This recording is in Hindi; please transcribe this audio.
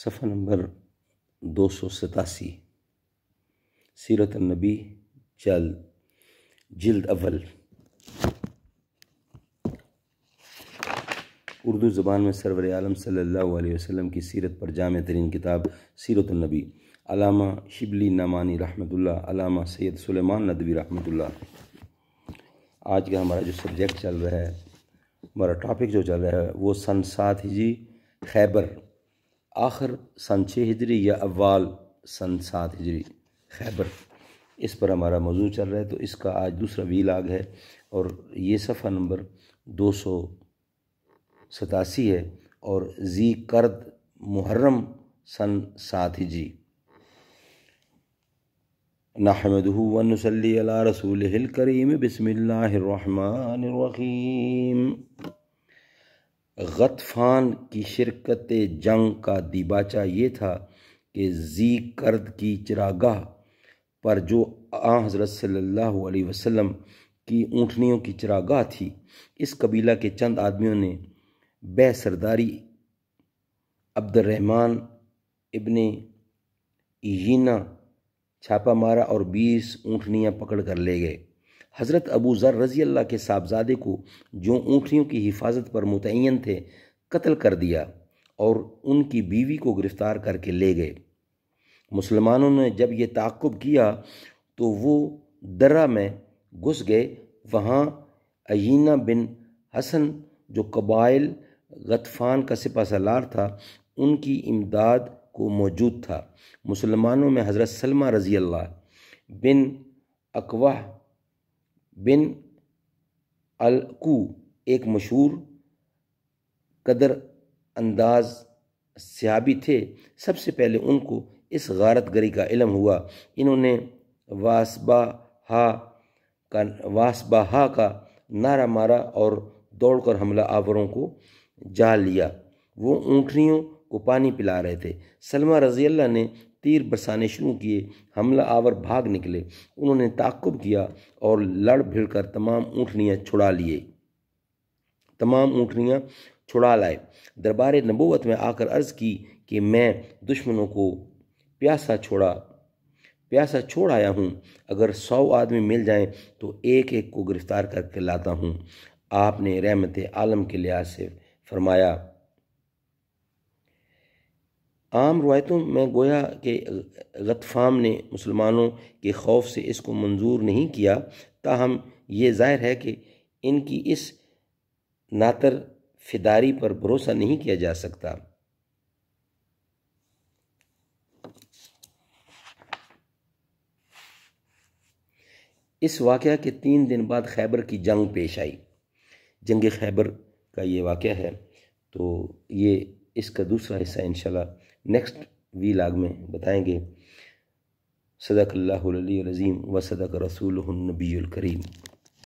सफ़ा नंबर दो सौ सतासी सीरत नबी जल जल्द अव्वल उर्दू ज़बान में सरवर आलम सल्लल्लाहु अलैहि वसल्लम की सीरत पर जाम तरीन किताब सीरत नबी अलामा शिबली नमानी रहमतुल्लाह अलामा सैयद सुलेमान नदवी रहमतुल्लाह आज का हमारा जो सब्जेक्ट चल रहा है हमारा टॉपिक जो चल रहा है वो सन सात हिजी खैबर आखिर सन छः हिजरी या अव्वाल सन सात हिजरी खैबर इस पर हमारा मौजू चल रहा है तो इसका आज दूसरा वी लाग है और ये सफ़ा नंबर दो सौ सतासी है और जी करद मुहर्रम सन सात हिजरी नाहमदहू वनसली रसूल हिल करीम बसमिल्लर गतफान की शिरकत जंग का दिबाचा ये था कि जी कर्द की चिरागाह पर जो आ हज़रत सल्लल्लाहु अलैहि वसल्लम की ऊँटनियों की चिरागाह थी इस कबीला के चंद आदमियों ने बे सरदारी अब्दुलरहमान इबन यीना छापा मारा और बीस ऊँटनियाँ पकड़ कर ले गए हज़रत अबू ज़र रज़ी अल्लाह के साहबजादे को जो ऊँटियों की हिफाजत पर मुतन थे कत्ल कर दिया और उनकी बीवी को गिरफ़्तार करके ले गए मुसलमानों ने जब ये ताक़ुब किया तो वो दर्रा में घुस गए वहाँ अयीना बिन हसन जो कबाइल गतफ़ान का सिपा सलार था उनकी इमदाद को मौजूद था मुसलमानों में हज़रत सलमा रज़ी अल्लाह बिन अकवाह बिन अलकू एक मशहूर कदर अंदाज सियाबी थे सबसे पहले उनको इस गारत गरी का इलम हुआ इन्होंने वासबा हा का वासबा हा का नारा मारा और दौड़कर हमला आवरों को जा लिया वो ऊँटनियों को पानी पिला रहे थे सलमा रजील्ला ने तीर बरसाने शुरू किए हमला आवर भाग निकले उन्होंने ताकुब किया और लड़ भिड़ कर तमाम ऊँटनियाँ छुड़ा लिए तमाम ऊँटनियाँ छुड़ा लाए दरबार नबोवत में आकर अर्ज़ की कि मैं दुश्मनों को प्यासा छोड़ा प्यासा छोड़ आया हूँ अगर सौ आदमी मिल जाएं तो एक एक को गिरफ़्तार करके लाता हूँ आपने रहमत आलम के लिहाज से फरमाया आम रवायतों में गोया के गतफाम ने मुसलमानों के खौफ से इसको मंजूर नहीं किया ताहम ये जाहिर है कि इनकी इस नातर फिदारी पर भरोसा नहीं किया जा सकता इस वाक़ के तीन दिन बाद खैबर की जंग पेश आई जंग खैबर का ये वाक़ है तो ये इसका दूसरा हिस्सा इन नेक्स्ट वी लाग में बताएंगे सदक अल्लाजीम व सदक रसूल नबीकरीम करीम